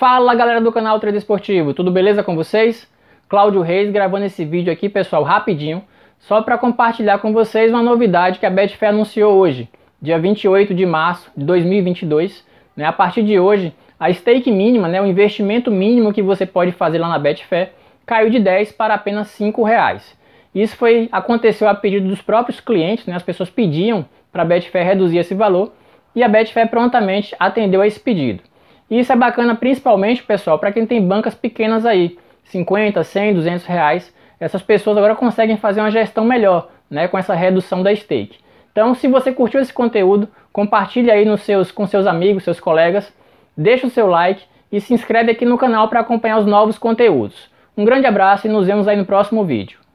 Fala galera do canal Trade Esportivo, tudo beleza com vocês? Cláudio Reis gravando esse vídeo aqui pessoal rapidinho, só para compartilhar com vocês uma novidade que a Betfair anunciou hoje, dia 28 de março de 2022. Né? A partir de hoje, a stake mínima, né, o investimento mínimo que você pode fazer lá na Betfair, caiu de 10 para apenas 5 reais. Isso foi, aconteceu a pedido dos próprios clientes, né? as pessoas pediam para a Betfair reduzir esse valor e a Betfair prontamente atendeu a esse pedido. E isso é bacana principalmente, pessoal, para quem tem bancas pequenas aí, 50, 100, 200 reais. Essas pessoas agora conseguem fazer uma gestão melhor, né, com essa redução da stake. Então, se você curtiu esse conteúdo, compartilhe aí nos seus, com seus amigos, seus colegas, deixa o seu like e se inscreve aqui no canal para acompanhar os novos conteúdos. Um grande abraço e nos vemos aí no próximo vídeo.